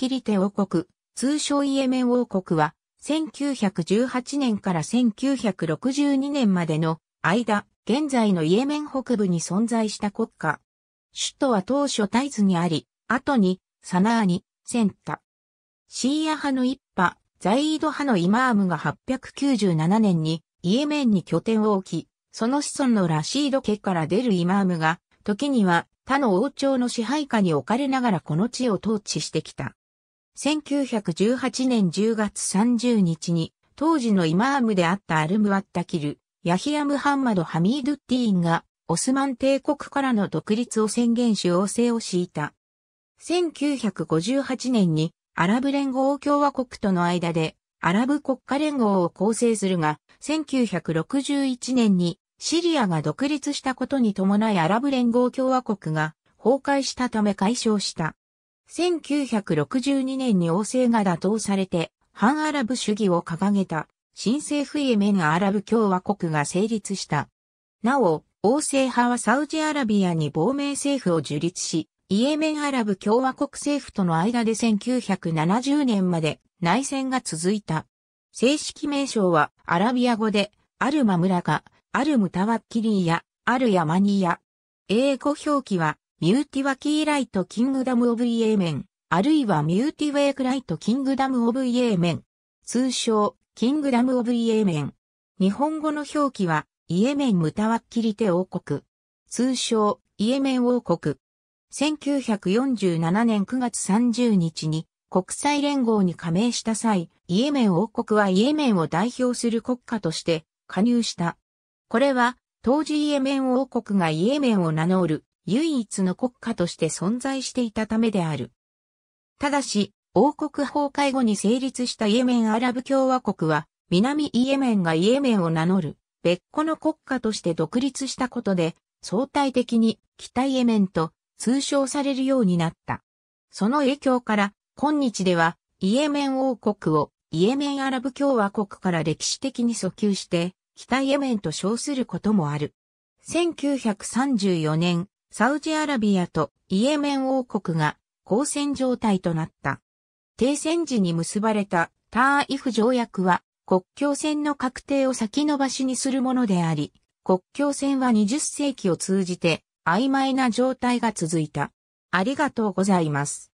キリテ王国、通称イエメン王国は、1918年から1962年までの間、現在のイエメン北部に存在した国家。首都は当初タイズにあり、後にサナーに、センタ。シーア派の一派、ザイード派のイマームが897年にイエメンに拠点を置き、その子孫のラシード家から出るイマームが、時には他の王朝の支配下に置かれながらこの地を統治してきた。1918年10月30日に、当時のイマームであったアルムワッタキル、ヤヒア・ムハンマド・ハミードゥッティーンが、オスマン帝国からの独立を宣言し王政を敷いた。1958年に、アラブ連合共和国との間で、アラブ国家連合を構成するが、1961年にシリアが独立したことに伴いアラブ連合共和国が崩壊したため解消した。1962年に王政が打倒されて、反アラブ主義を掲げた、新政府イエメンアラブ共和国が成立した。なお、王政派はサウジアラビアに亡命政府を樹立し、イエメンアラブ共和国政府との間で1970年まで内戦が続いた。正式名称はアラビア語で、アルマムラカ、アルムタワッキリーや、アルヤマニヤ。英語表記はミューティワキーライトキングダムオブイエーメン、あるいはミューティウェイクライトキングダムオブイエーメン、通称、キングダムオブイエーメン。日本語の表記は、イエメンムタワッキリテ王国。通称、イエメン王国。1947年9月30日に国際連合に加盟した際、イエメン王国はイエメンを代表する国家として加入した。これは当時イエメン王国がイエメンを名乗る唯一の国家として存在していたためである。ただし、王国崩壊後に成立したイエメンアラブ共和国は、南イエメンがイエメンを名乗る、別個の国家として独立したことで、相対的に北イエメンと通称されるようになった。その影響から、今日では、イエメン王国をイエメンアラブ共和国から歴史的に訴求して、北イエメンと称することもある。1934年、サウジアラビアとイエメン王国が交戦状態となった。停戦時に結ばれたターイフ条約は国境線の確定を先延ばしにするものであり、国境線は20世紀を通じて曖昧な状態が続いた。ありがとうございます。